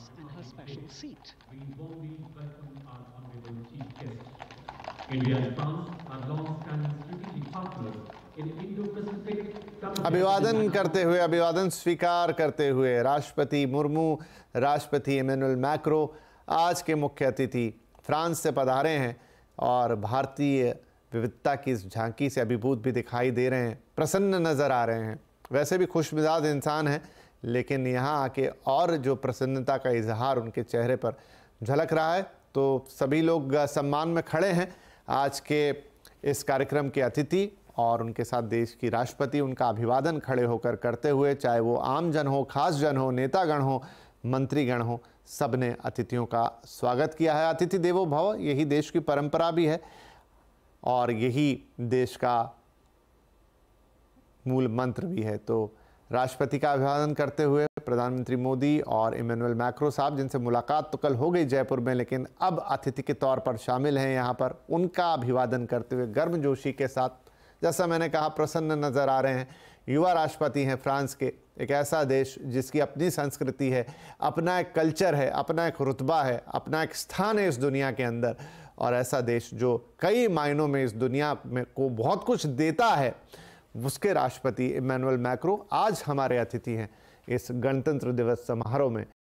House and her special seat. We warmly welcome our chief guest. India and France are long-standing strategic partners अभिवादन करते हुए अभिवादन स्वीकार करते हुए राष्ट्रपति मुर्मू राष्ट्रपति इमेनुअल मैक्रो आज के मुख्य अतिथि फ्रांस से पधारे हैं और भारतीय विविधता की इस झांकी से अभिभूत भी दिखाई दे रहे हैं प्रसन्न नज़र आ रहे हैं वैसे भी खुश मिजाज इंसान हैं लेकिन यहाँ आके और जो प्रसन्नता का इजहार उनके चेहरे पर झलक रहा है तो सभी लोग सम्मान में खड़े हैं आज के इस कार्यक्रम के अतिथि और उनके साथ देश की राष्ट्रपति उनका अभिवादन खड़े होकर करते हुए चाहे वो आम जन हो खास जन हो नेतागण हो मंत्रीगण हो सब ने अतिथियों का स्वागत किया है अतिथि देवो भव यही देश की परंपरा भी है और यही देश का मूल मंत्र भी है तो राष्ट्रपति का अभिवादन करते हुए प्रधानमंत्री मोदी और इमेनुअल मैक्रो साहब जिनसे मुलाकात तो कल हो गई जयपुर में लेकिन अब अतिथि के तौर पर शामिल हैं यहाँ पर उनका अभिवादन करते हुए गर्मजोशी के साथ जैसा मैंने कहा प्रसन्न नज़र आ रहे हैं युवा राष्ट्रपति हैं फ्रांस के एक ऐसा देश जिसकी अपनी संस्कृति है अपना एक कल्चर है अपना एक रुतबा है अपना एक स्थान है इस दुनिया के अंदर और ऐसा देश जो कई मायनों में इस दुनिया में को बहुत कुछ देता है उसके राष्ट्रपति इमैनुअल मैक्रो आज हमारे अतिथि हैं इस गणतंत्र दिवस समारोह में